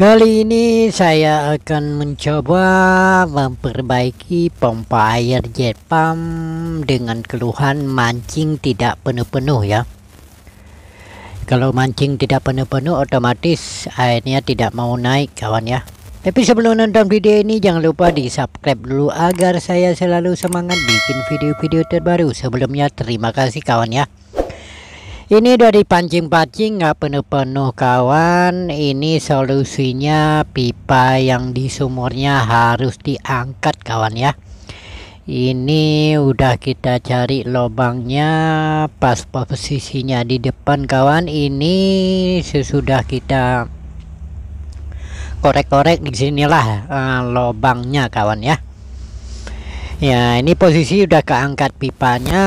Kali ini saya akan mencoba memperbaiki pompa air jet pump dengan keluhan mancing tidak penuh-penuh ya. Kalau mancing tidak penuh-penuh otomatis airnya tidak mau naik kawan ya. Tapi sebelum nonton video ini jangan lupa di subscribe dulu agar saya selalu semangat bikin video-video terbaru. Sebelumnya terima kasih kawan ya ini dari pancing-pancing nggak penuh-penuh kawan ini solusinya pipa yang di sumurnya harus diangkat kawan ya ini udah kita cari lobangnya pas posisinya di depan kawan ini sesudah kita korek-korek di sinilah uh, lubangnya kawan ya ya ini posisi udah keangkat pipanya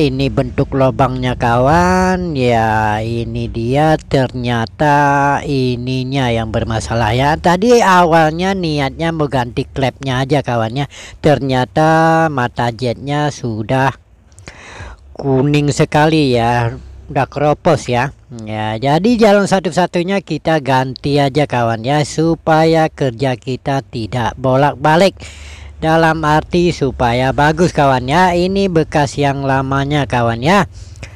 ini bentuk lubangnya kawan ya ini dia ternyata ininya yang bermasalah ya tadi awalnya niatnya mau ganti klepnya aja kawannya ternyata mata jetnya sudah kuning sekali ya udah keropos ya ya jadi jalan satu-satunya kita ganti aja kawan ya supaya kerja kita tidak bolak-balik dalam arti supaya bagus kawannya ini bekas yang lamanya kawannya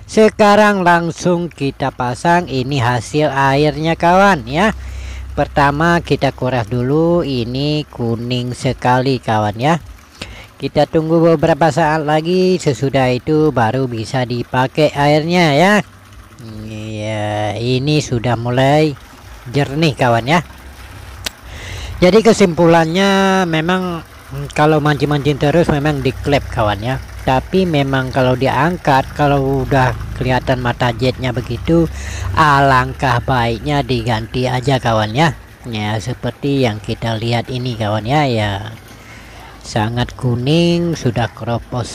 sekarang langsung kita pasang ini hasil airnya kawan ya pertama kita kuras dulu ini kuning sekali kawan ya kita tunggu beberapa saat lagi sesudah itu baru bisa dipakai airnya ya iya ini sudah mulai jernih kawan ya jadi kesimpulannya memang Hmm, kalau mancing-mancing terus memang diklep kawan ya tapi memang kalau diangkat kalau udah kelihatan mata jetnya begitu alangkah baiknya diganti aja kawan ya ya seperti yang kita lihat ini kawan ya ya sangat kuning sudah keropos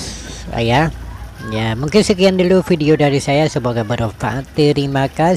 ya ya mungkin sekian dulu video dari saya semoga bermanfaat terima kasih